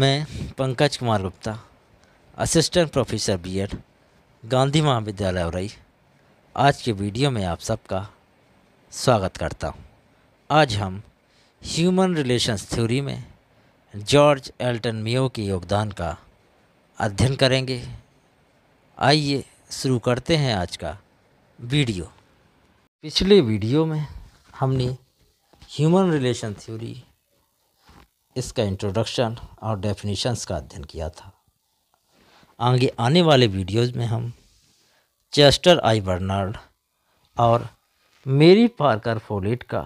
मैं Pankaj Kumar Gupta assistant professor B Ed Gandhi Mahavidyalaya Orai आज के वीडियो में आप सबका स्वागत करता हूँ आज हम ह्यूमन रिलेशंस थ्योरी में जॉर्ज एल्टन मियो के योगदान का अध्ययन करेंगे आइए शुरू करते हैं आज का वीडियो पिछले वीडियो में हमने ह्यूमन रिलेशन थ्योरी इसका इंट्रोडक्शन और डेफिनेशंस का अध्ययन किया था आगे आने वाले वीडियोस में हम चेस्टर आई बर्नार्ड और मेरी पार्कर फोलेट का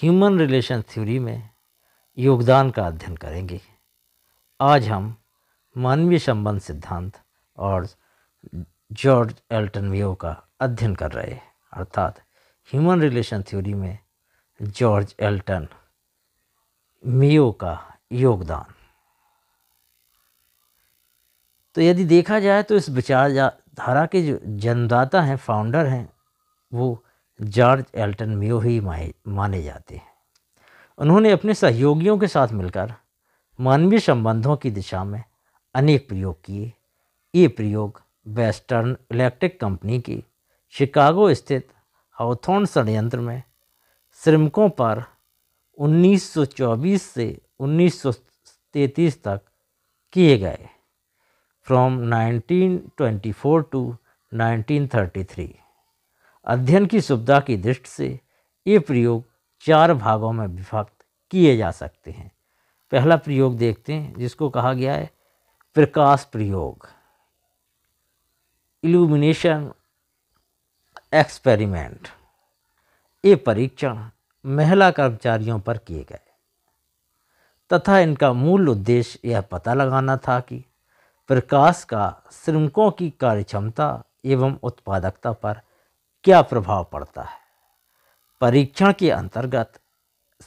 ह्यूमन रिलेशन थ्योरी में योगदान का अध्ययन करेंगे आज हम मानवीय संबंध सिद्धांत और जॉर्ज एल्टन व्यो का अध्ययन कर रहे हैं अर्थात ह्यूमन रिलेशन थ्योरी में जॉर्ज एल्टन मेयो का योगदान तो यदि देखा जाए तो इस विचारधारा के जो जन्मदाता हैं फाउंडर हैं वो जॉर्ज एल्टन मियो ही माने जाते हैं उन्होंने अपने सहयोगियों के साथ मिलकर मानवीय संबंधों की दिशा में अनेक प्रयोग किए ये प्रयोग वेस्टर्न इलेक्ट्रिक कंपनी की शिकागो स्थित हाउथोन षडयंत्र में श्रमिकों पर 1924 से 1933 तक किए गए फ्रॉम 1924 टू 1933 अध्ययन की सुविधा की दृष्टि से ये प्रयोग चार भागों में विभक्त किए जा सकते हैं पहला प्रयोग देखते हैं जिसको कहा गया है प्रकाश प्रयोग इल्यूमिनेशन एक्सपेरिमेंट ये परीक्षण महिला कर्मचारियों पर किए गए तथा इनका मूल उद्देश्य यह पता लगाना था कि प्रकाश का श्रमिकों की कार्यक्षमता एवं उत्पादकता पर क्या प्रभाव पड़ता है परीक्षण के अंतर्गत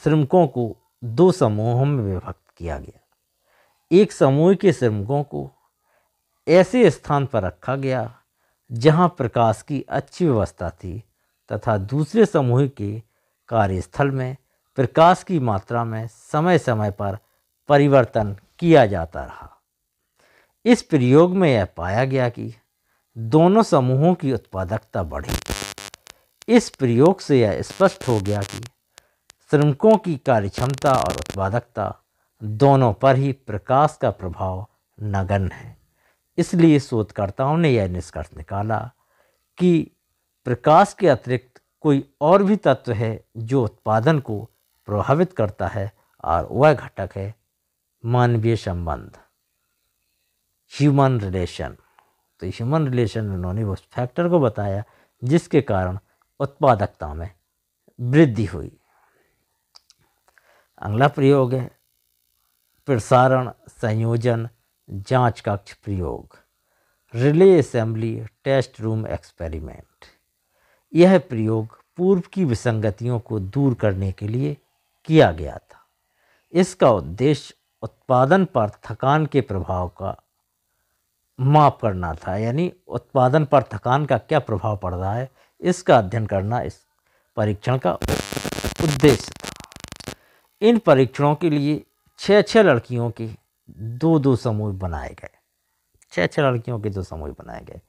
श्रमिकों को दो समूहों में विभक्त किया गया एक समूह के श्रमिकों को ऐसे स्थान पर रखा गया जहां प्रकाश की अच्छी व्यवस्था थी तथा दूसरे समूह के कार्यस्थल में प्रकाश की मात्रा में समय समय पर परिवर्तन किया जाता रहा इस प्रयोग में यह पाया गया कि दोनों समूहों की उत्पादकता बढ़ी इस प्रयोग से यह स्पष्ट हो गया कि श्रमिकों की कार्यक्षमता और उत्पादकता दोनों पर ही प्रकाश का प्रभाव नगन है इसलिए शोधकर्ताओं ने यह निष्कर्ष निकाला कि प्रकाश के अतिरिक्त कोई और भी तत्व है जो उत्पादन को प्रभावित करता है और वह घटक है मानवीय संबंध ह्यूमन रिलेशन तो ह्यूमन रिलेशन उन्होंने उस फैक्टर को बताया जिसके कारण उत्पादकता में वृद्धि हुई अगला प्रयोग है प्रसारण संयोजन जांच कक्ष प्रयोग relay assembly test room experiment यह प्रयोग पूर्व की विसंगतियों को दूर करने के लिए किया गया था इसका उद्देश्य उत्पादन पर थकान के प्रभाव का माप करना था यानी उत्पादन पर थकान का क्या प्रभाव पड़ रहा है इसका अध्ययन करना इस परीक्षण का उद्देश्य था इन परीक्षणों के लिए छः छः लड़कियों के दो दो समूह बनाए गए छः छः लड़कियों के दो समूह बनाए गए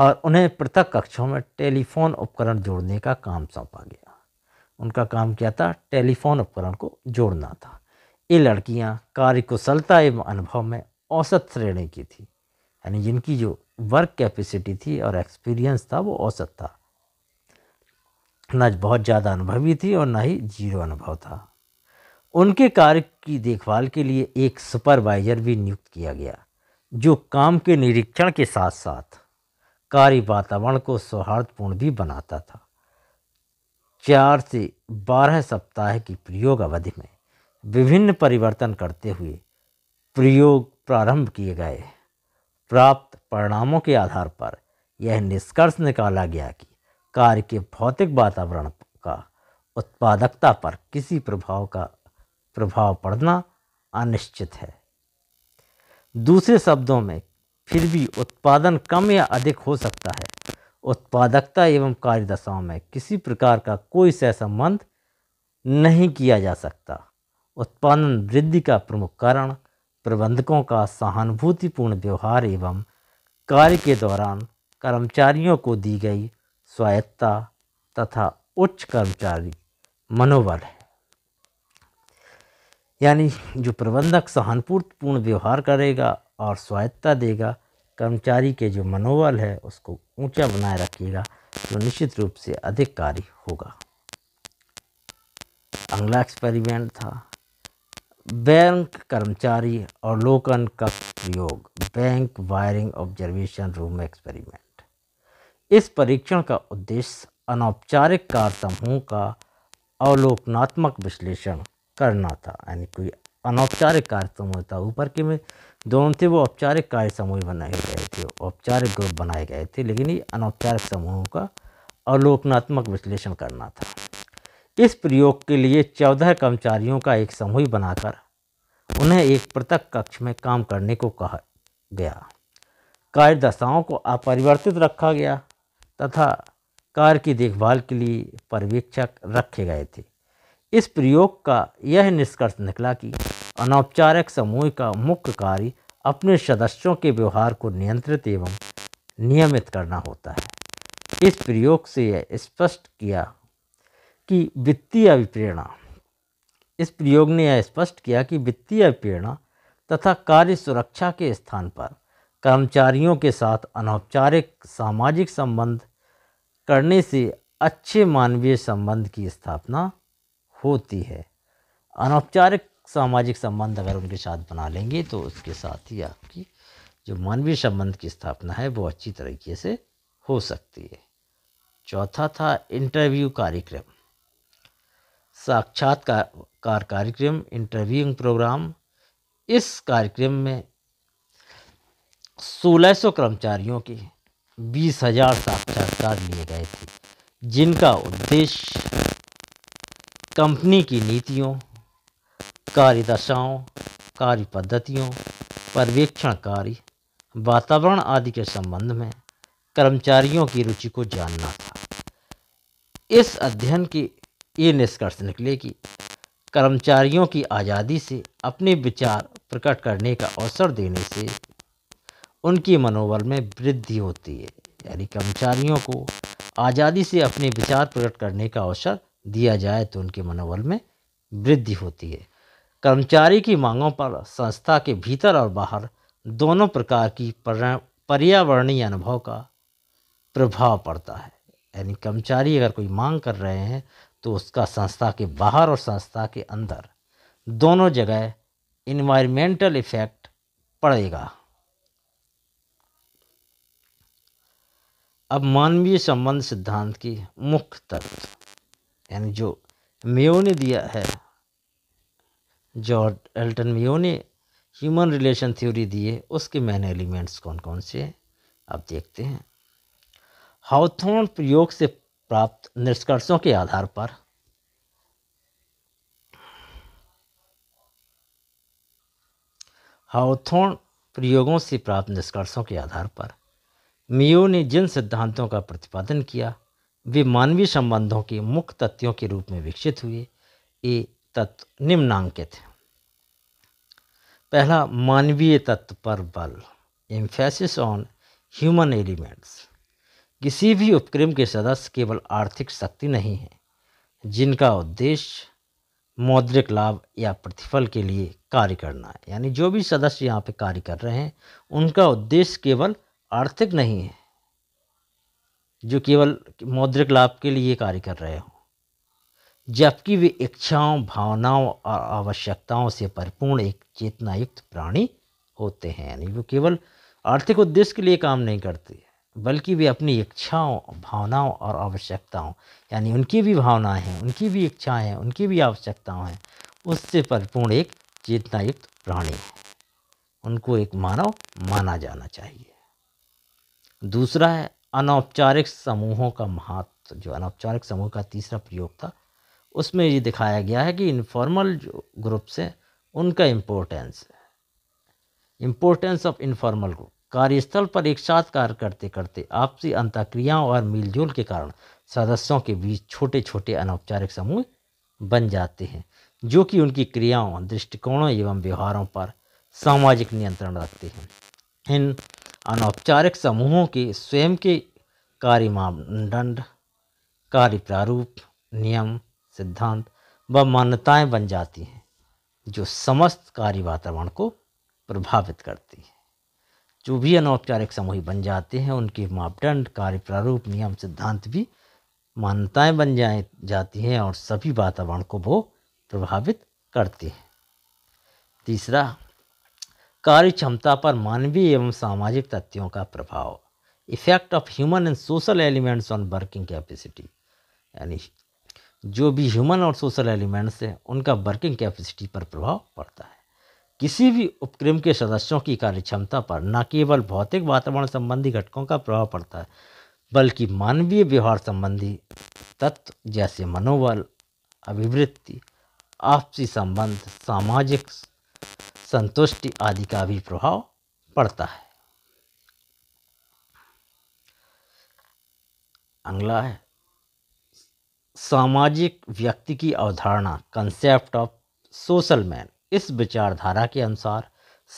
और उन्हें पृथक कक्षों में टेलीफोन उपकरण जोड़ने का काम सौंपा गया उनका काम क्या था टेलीफोन उपकरण को जोड़ना था ये लड़कियां कुशलता एवं अनुभव में औसत श्रेणी की थी यानी जिनकी जो वर्क कैपेसिटी थी और एक्सपीरियंस था वो औसत था न बहुत ज़्यादा अनुभवी थी और ना ही जीरो अनुभव था उनके कार्य की देखभाल के लिए एक सुपरवाइज़र भी नियुक्त किया गया जो काम के निरीक्षण के साथ साथ कार्य वातावरण को सौहार्दपूर्ण भी बनाता था चार से बारह सप्ताह की प्रयोग अवधि में विभिन्न परिवर्तन करते हुए प्रयोग प्रारंभ किए गए प्राप्त परिणामों के आधार पर यह निष्कर्ष निकाला गया कि कार्य के भौतिक वातावरण का उत्पादकता पर किसी प्रभाव का प्रभाव पड़ना अनिश्चित है दूसरे शब्दों में फिर भी उत्पादन कम या अधिक हो सकता है उत्पादकता एवं कार्यदशाओं में किसी प्रकार का कोई सहसंबंध नहीं किया जा सकता उत्पादन वृद्धि का प्रमुख कारण प्रबंधकों का सहानुभूतिपूर्ण व्यवहार एवं कार्य के दौरान कर्मचारियों को दी गई स्वायत्ता तथा उच्च कर्मचारी मनोबल है यानी जो प्रबंधक सहानुभूतिपूर्ण व्यवहार करेगा और स्वायत्ता देगा कर्मचारी के जो मनोबल है उसको ऊंचा बनाए रखेगा तो निश्चित रूप से अधिक कार्य होगा अगला एक्सपेरिमेंट था बैंक कर्मचारी और लोकन का प्रयोग bank wiring observation room experiment इस परीक्षण का उद्देश्य अनौपचारिक कार्यक्रमों का अवलोकनात्मक विश्लेषण करना था यानी कोई अनौपचारिक समूह था ऊपर के में दोनों थे वो औपचारिक कार्य समूह बनाए गए थे औपचारिक ग्रुप बनाए गए थे लेकिन ये अनौपचारिक समूहों का अवलोकनात्मक विश्लेषण करना था इस प्रयोग के लिए चौदह कर्मचारियों का एक समूह बनाकर उन्हें एक पृथक कक्ष में काम करने को कहा गया कार्य दशाओं को अपरिवर्तित रखा गया तथा कार्य की देखभाल के लिए पर्यवेक्षक रखे गए थे इस प्रयोग का यह निष्कर्ष निकला कि अनौपचारिक समूह का मुख्य कार्य अपने सदस्यों के व्यवहार को नियंत्रित एवं नियमित करना होता है इस प्रयोग से यह स्पष्ट किया कि वित्तीय अभिप्रेरणा इस प्रयोग ने यह स्पष्ट किया कि वित्तीय अभिप्रेरणा तथा कार्य सुरक्षा के स्थान पर कर्मचारियों के साथ अनौपचारिक सामाजिक संबंध करने से अच्छे मानवीय संबंध की स्थापना होती है अनौपचारिक सामाजिक संबंध अगर उनके साथ बना लेंगे तो उसके साथ ही आपकी जो मानवीय संबंध की स्थापना है वो अच्छी तरीके से हो सकती है चौथा था इंटरव्यू कार्यक्रम साक्षात्कार कार्यक्रम इंटरव्यूइंग प्रोग्राम इस कार्यक्रम में 1600 कर्मचारियों के बीस हजार साक्षात्कार लिए गए थे जिनका उद्देश्य कंपनी की नीतियों कार्य दशाओं कार्य पद्धतियों पर्यवेक्षण कार्य वातावरण आदि के संबंध में कर्मचारियों की रुचि को जानना था इस अध्ययन के ये निष्कर्ष निकले कि कर्मचारियों की आज़ादी से अपने विचार प्रकट करने का अवसर देने से उनकी मनोबल में वृद्धि होती है यानी कर्मचारियों को आज़ादी से अपने विचार प्रकट करने का अवसर दिया जाए तो उनके मनोबल में वृद्धि होती है कर्मचारी की मांगों पर संस्था के भीतर और बाहर दोनों प्रकार की पर्यावरणीय अनुभव का प्रभाव पड़ता है यानी कर्मचारी अगर कोई मांग कर रहे हैं तो उसका संस्था के बाहर और संस्था के अंदर दोनों जगह इन्वायरमेंटल इफेक्ट पड़ेगा अब मानवीय संबंध सिद्धांत की मुख्य तत्व यानी जो मेयो ने दिया है जॉर्ज एल्टन मियो ने ह्यूमन रिलेशन थ्योरी दी है उसके मैन एलिमेंट्स कौन कौन से हैं आप देखते हैं हाउथोन प्रयोग से प्राप्त निष्कर्षों के आधार पर हाउथोन प्रयोगों से प्राप्त निष्कर्षों के आधार पर मियो ने जिन सिद्धांतों का प्रतिपादन किया वे मानवीय संबंधों के मुख्य तथ्यों के रूप में विकसित हुए ये तत्व निम्नांकित हैं पहला मानवीय तत्व पर बल एम्फेसिस ऑन ह्यूमन एलिमेंट्स किसी भी उपक्रम के सदस्य केवल आर्थिक शक्ति नहीं है जिनका उद्देश्य मौद्रिक लाभ या प्रतिफल के लिए कार्य करना है यानी जो भी सदस्य यहाँ पे कार्य कर रहे हैं उनका उद्देश्य केवल आर्थिक नहीं है जो केवल मौद्रिक लाभ के लिए कार्य कर रहे हो जबकि वे इच्छाओं भावनाओं और आवश्यकताओं से परिपूर्ण एक चेतनायुक्त प्राणी होते हैं यानी वो केवल आर्थिक उद्देश्य के लिए काम नहीं करते बल्कि वे अपनी इच्छाओं भावनाओं और आवश्यकताओं यानी उनकी भी भावनाएं हैं उनकी भी इच्छाएं हैं उनकी भी आवश्यकताएं हैं उससे परिपूर्ण एक चेतनायुक्त प्राणी है उनको एक मानव माना जाना चाहिए दूसरा है अनौपचारिक समूहों का महत्व जो अनौपचारिक समूह का तीसरा प्रयोग था उसमें ये दिखाया गया है कि इनफॉर्मल ग्रुप्स हैं उनका importance importance of informal group कार्यस्थल पर एक साथ कार्य करते करते आपसी अंतक्रियाओं और मिलजुल के कारण सदस्यों के बीच छोटे छोटे अनौपचारिक समूह बन जाते हैं जो कि उनकी क्रियाओं दृष्टिकोणों एवं व्यवहारों पर सामाजिक नियंत्रण रखते हैं इन अनौपचारिक समूहों के स्वयं के कार्य मानदंड कार्य प्रारूप नियम सिद्धांत व मान्यताएं बन जाती हैं जो समस्त कार्य वातावरण को प्रभावित करती है जो भी अनौपचारिक समूह बन जाते हैं उनके मापदंड कार्य प्रारूप नियम सिद्धांत भी मान्यताएं बन जाए जाती हैं और सभी वातावरण को वो प्रभावित करती हैं तीसरा कार्य क्षमता पर मानवीय एवं सामाजिक तथ्यों का प्रभाव effect of human and social elements on working capacity यानी जो भी ह्यूमन और सोशल एलिमेंट्स हैं उनका वर्किंग कैपेसिटी पर प्रभाव पड़ता है किसी भी उपक्रम के सदस्यों की कार्यक्षमता पर न केवल भौतिक वातावरण संबंधी घटकों का प्रभाव पड़ता है बल्कि मानवीय व्यवहार संबंधी तत्व जैसे मनोबल अभिवृत्ति आपसी संबंध सामाजिक संतुष्टि आदि का भी प्रभाव पड़ता है अगला है सामाजिक व्यक्ति की अवधारणा कंसेप्ट ऑफ सोशल मैन इस विचारधारा के अनुसार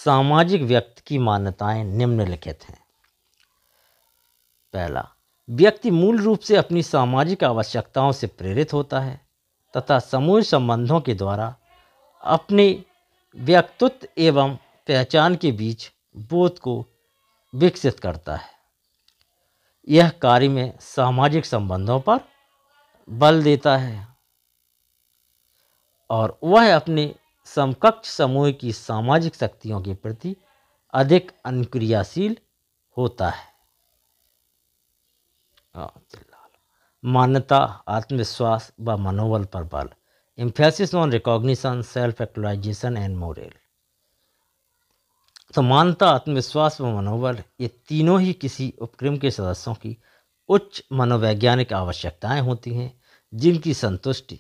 सामाजिक व्यक्ति की मान्यताएं निम्नलिखित हैं पहला व्यक्ति मूल रूप से अपनी सामाजिक आवश्यकताओं से प्रेरित होता है तथा समूह संबंधों के द्वारा अपने व्यक्तित्व एवं पहचान के बीच बोध को विकसित करता है यह कार्य में सामाजिक संबंधों पर बल देता है और वह अपने समकक्ष समूह की सामाजिक शक्तियों के प्रति अधिक अनुक्रियाशील होता है मान्यता आत्मविश्वास व मनोबल पर बल emphasis on recognition self actualisation and moral तो मानता आत्मविश्वास व मनोबल ये तीनों ही किसी उपक्रम के सदस्यों की उच्च मनोवैज्ञानिक आवश्यकताएं होती हैं जिनकी संतुष्टि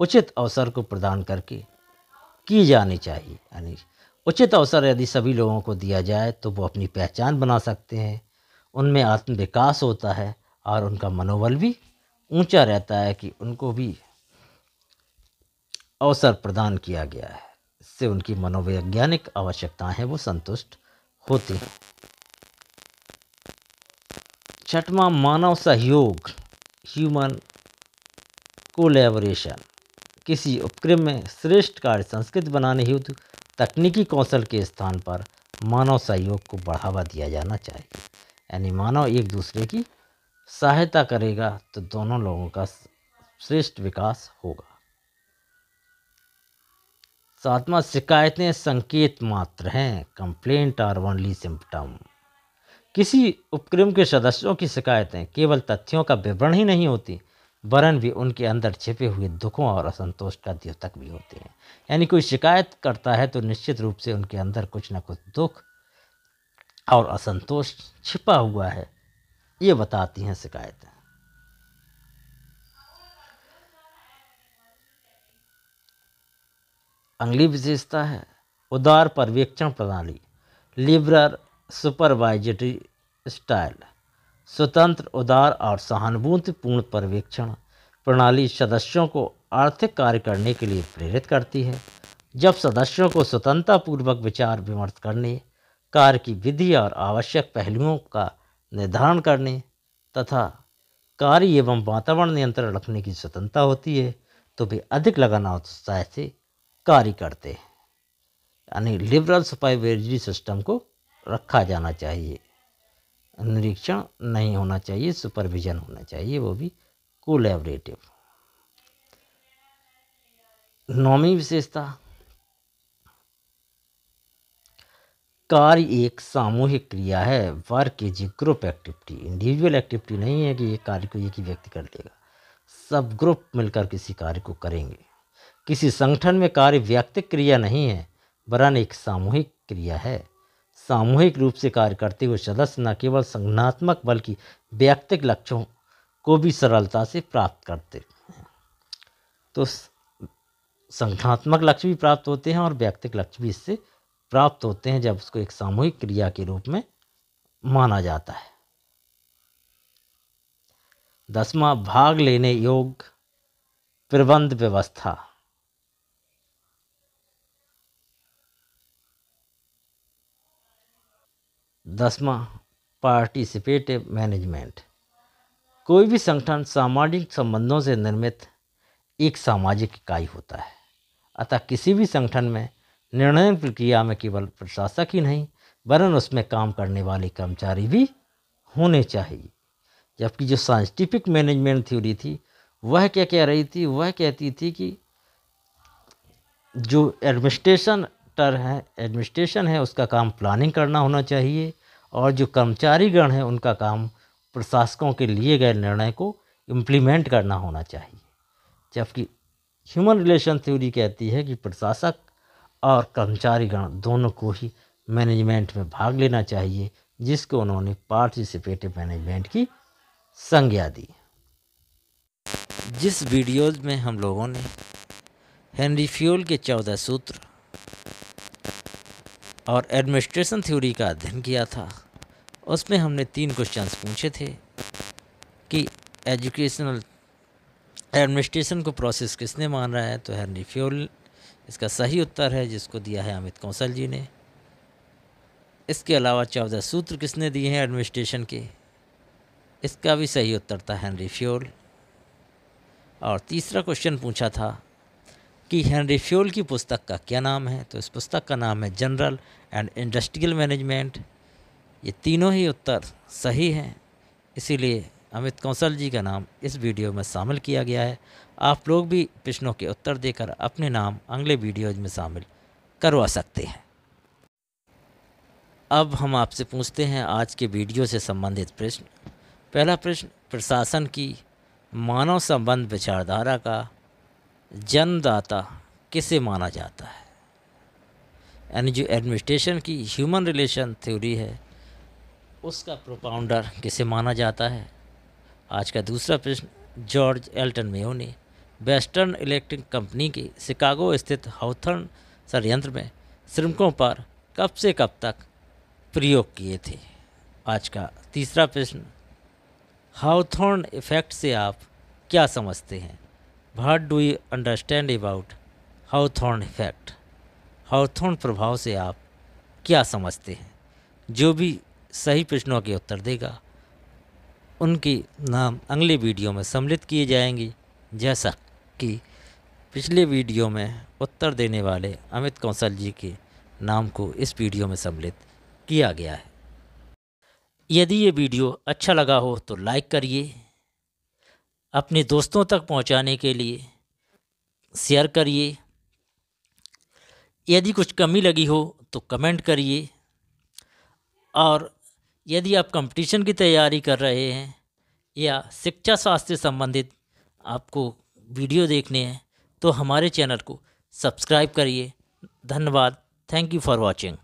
उचित अवसर को प्रदान करके की जानी चाहिए यानी उचित अवसर यदि सभी लोगों को दिया जाए तो वो अपनी पहचान बना सकते हैं उनमें आत्म विकास होता है और उनका मनोबल भी ऊंचा रहता है कि उनको भी अवसर प्रदान किया गया है इससे उनकी मनोवैज्ञानिक आवश्यकताएं हैं वो संतुष्ट होती हैं छठवां मानव सहयोग ह्यूमन कोलेबोरेशन किसी उपक्रम में श्रेष्ठ कार्य संस्कृति बनाने हेतु तकनीकी कौशल के स्थान पर मानव सहयोग को बढ़ावा दिया जाना चाहिए यानी मानव एक दूसरे की सहायता करेगा तो दोनों लोगों का श्रेष्ठ विकास होगा सातवां शिकायतें संकेत मात्र हैं कंप्लेंट आर ओनली सिम्पटम किसी उपक्रम के सदस्यों की शिकायतें केवल तथ्यों का विवरण ही नहीं होती वरन भी उनके अंदर छिपे हुए दुखों और असंतोष का द्योतक भी होते हैं यानी कोई शिकायत करता है तो निश्चित रूप से उनके अंदर कुछ ना कुछ दुख और असंतोष छिपा हुआ है ये बताती हैं शिकायतें अगली विशेषता है उदार पर्यवेक्षण प्रणाली लिब्रर सुपरवाइजरी स्टाइल स्वतंत्र उदार और सहानुभूतिपूर्ण पर्यवेक्षण प्रणाली सदस्यों को आर्थिक कार्य करने के लिए प्रेरित करती है जब सदस्यों को स्वतंत्रतापूर्वक विचार विमर्श करने कार्य की विधि और आवश्यक पहलुओं का निर्धारण करने तथा कार्य एवं वातावरण नियंत्रण रखने की स्वतंत्रता होती है तो वे अधिक लगाना उत्साह से कार्य करते हैं यानी लिबरल सुपाइवेजरी सिस्टम को रखा जाना चाहिए निरीक्षण नहीं होना चाहिए सुपरविजन होना चाहिए वो भी कोलेबरेटिव नौवीं विशेषता कार्य एक सामूहिक क्रिया है work is a group activity individual activity नहीं है कि ये कार्य को एक ही व्यक्ति कर देगा सब ग्रुप मिलकर किसी कार्य को करेंगे किसी संगठन में कार्य व्यक्तिक क्रिया नहीं है वरन एक सामूहिक क्रिया है सामूहिक रूप से कार्य करते हुए सदस्य न केवल संगठनात्मक बल्कि व्यक्तिक लक्ष्यों को भी सरलता से प्राप्त करते हैं तो संगठनात्मक लक्ष्य भी प्राप्त होते हैं और व्यक्तिक लक्ष्य भी इससे प्राप्त होते हैं जब उसको एक सामूहिक क्रिया के रूप में माना जाता है दसवां भाग लेने योग प्रबंध व्यवस्था दसवा पार्टिसिपेटिव मैनेजमेंट कोई भी संगठन सामाजिक संबंधों से निर्मित एक सामाजिक इकाई होता है अतः किसी भी संगठन में निर्णय प्रक्रिया में केवल प्रशासक ही नहीं वरन उसमें काम करने वाले कर्मचारी भी होने चाहिए जबकि जो साइंटिफिक मैनेजमेंट थ्योरी थी वह क्या कह रही थी वह कहती थी कि जो एडमिनिस्ट्रेशन डॉक्टर हैं एडमिनिस्ट्रेशन है उसका काम प्लानिंग करना होना चाहिए और जो कर्मचारीगण हैं उनका काम प्रशासकों के लिए गए निर्णय को इम्प्लीमेंट करना होना चाहिए जबकि ह्यूमन रिलेशन थ्योरी कहती है कि प्रशासक और कर्मचारीगण दोनों को ही मैनेजमेंट में भाग लेना चाहिए जिसको उन्होंने पार्टिसिपेटिव मैनेजमेंट की संज्ञा दी जिस वीडियोज़ में हम लोगों ने हेनरी फ्यूल के चौदह सूत्र और एडमिनिस्ट्रेशन थ्योरी का अध्ययन किया था उसमें हमने तीन क्वेश्चन पूछे थे कि एजुकेशनल एडमिनिस्ट्रेशन को प्रोसेस किसने मान रहा है तो हेनरी फ्योल इसका सही उत्तर है जिसको दिया है अमित कौशल जी ने इसके अलावा चौदह सूत्र किसने दिए हैं एडमिनिस्ट्रेशन के इसका भी सही उत्तर था हेनरी फ्योल और तीसरा क्वेश्चन पूछा था कि हेनरी फ्यूल की पुस्तक का क्या नाम है तो इस पुस्तक का नाम है जनरल एंड इंडस्ट्रियल मैनेजमेंट ये तीनों ही उत्तर सही हैं इसीलिए अमित कौशल जी का नाम इस वीडियो में शामिल किया गया है आप लोग भी प्रश्नों के उत्तर देकर अपने नाम अगले वीडियोज में शामिल करवा सकते हैं अब हम आपसे पूछते हैं आज के वीडियो से संबंधित प्रश्न पहला प्रश्न प्रशासन की मानव संबंध विचारधारा का जनदाता किसे माना जाता है यानी जो एडमिनिस्ट्रेशन की ह्यूमन रिलेशन थ्योरी है उसका प्रोपाउंडर किसे माना जाता है आज का दूसरा प्रश्न जॉर्ज एल्टन मेयो ने वेस्टर्न इलेक्ट्रिक कंपनी के शिकागो स्थित हाउथर्न संयंत्र में श्रमिकों पर कब से कब तक प्रयोग किए थे आज का तीसरा प्रश्न हाउथर्न इफेक्ट से आप क्या समझते हैं what do you understand about Hawthorne effect Hawthorne प्रभाव से आप क्या समझते हैं जो भी सही प्रश्नों के उत्तर देगा उनके नाम अगले वीडियो में सम्मिलित किए जाएंगे जैसा कि पिछले वीडियो में उत्तर देने वाले अमित कौशल जी के नाम को इस वीडियो में सम्मिलित किया गया है यदि ये वीडियो अच्छा लगा हो तो लाइक करिए अपने दोस्तों तक पहुंचाने के लिए शेयर करिए यदि कुछ कमी लगी हो तो कमेंट करिए और यदि आप कंपटीशन की तैयारी कर रहे हैं या शिक्षा स्वास्थ्य से संबंधित आपको वीडियो देखने हैं तो हमारे चैनल को सब्सक्राइब करिए धन्यवाद थैंक यू फॉर वॉचिंग